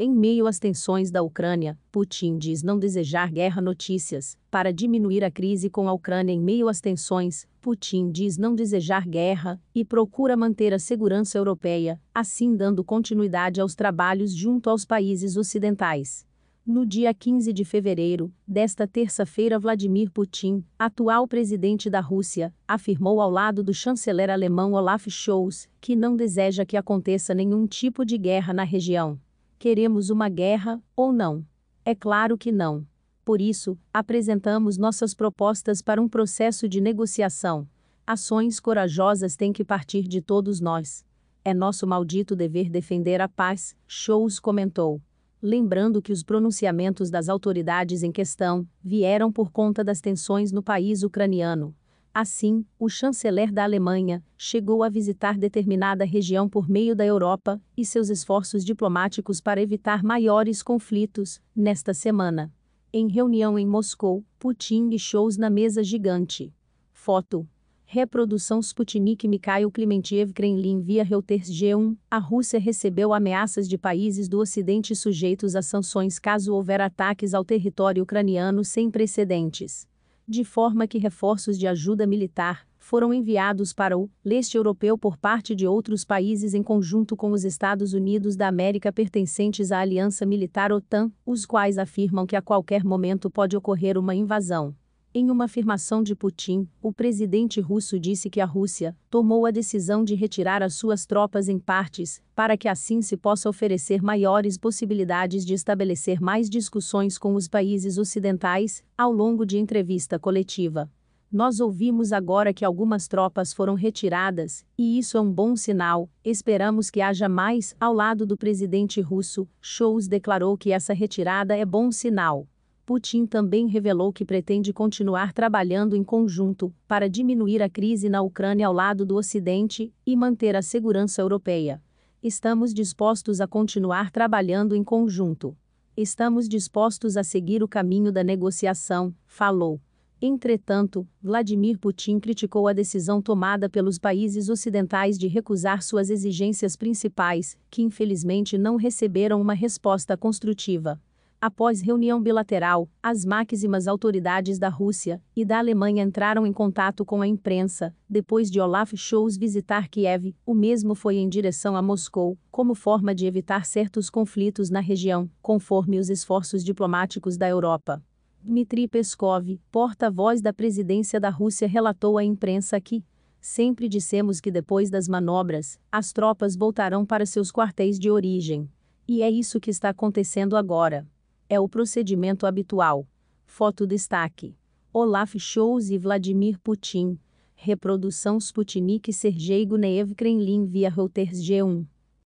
Em meio às tensões da Ucrânia, Putin diz não desejar guerra notícias. Para diminuir a crise com a Ucrânia em meio às tensões, Putin diz não desejar guerra e procura manter a segurança europeia, assim dando continuidade aos trabalhos junto aos países ocidentais. No dia 15 de fevereiro, desta terça-feira, Vladimir Putin, atual presidente da Rússia, afirmou ao lado do chanceler alemão Olaf Scholz que não deseja que aconteça nenhum tipo de guerra na região. Queremos uma guerra, ou não? É claro que não. Por isso, apresentamos nossas propostas para um processo de negociação. Ações corajosas têm que partir de todos nós. É nosso maldito dever defender a paz, Shows comentou. Lembrando que os pronunciamentos das autoridades em questão vieram por conta das tensões no país ucraniano. Assim, o chanceler da Alemanha chegou a visitar determinada região por meio da Europa e seus esforços diplomáticos para evitar maiores conflitos, nesta semana. Em reunião em Moscou, Putin e shows na mesa gigante. Foto. Reprodução Sputnik Mikhail Klimentiev Kremlin via Reuters G1. A Rússia recebeu ameaças de países do Ocidente sujeitos a sanções caso houver ataques ao território ucraniano sem precedentes de forma que reforços de ajuda militar foram enviados para o leste europeu por parte de outros países em conjunto com os Estados Unidos da América pertencentes à Aliança Militar OTAN, os quais afirmam que a qualquer momento pode ocorrer uma invasão. Em uma afirmação de Putin, o presidente russo disse que a Rússia tomou a decisão de retirar as suas tropas em partes, para que assim se possa oferecer maiores possibilidades de estabelecer mais discussões com os países ocidentais, ao longo de entrevista coletiva. Nós ouvimos agora que algumas tropas foram retiradas, e isso é um bom sinal. Esperamos que haja mais. Ao lado do presidente russo, Scholz declarou que essa retirada é bom sinal. Putin também revelou que pretende continuar trabalhando em conjunto para diminuir a crise na Ucrânia ao lado do Ocidente e manter a segurança europeia. Estamos dispostos a continuar trabalhando em conjunto. Estamos dispostos a seguir o caminho da negociação, falou. Entretanto, Vladimir Putin criticou a decisão tomada pelos países ocidentais de recusar suas exigências principais, que infelizmente não receberam uma resposta construtiva. Após reunião bilateral, as máximas autoridades da Rússia e da Alemanha entraram em contato com a imprensa, depois de Olaf Scholz visitar Kiev, o mesmo foi em direção a Moscou, como forma de evitar certos conflitos na região, conforme os esforços diplomáticos da Europa. Dmitry Peskov, porta-voz da presidência da Rússia, relatou à imprensa que, sempre dissemos que depois das manobras, as tropas voltarão para seus quartéis de origem. E é isso que está acontecendo agora. É o procedimento habitual. Foto destaque. Olaf Scholz e Vladimir Putin. Reprodução Sputnik Sergei Guneev Kremlin via Reuters G1.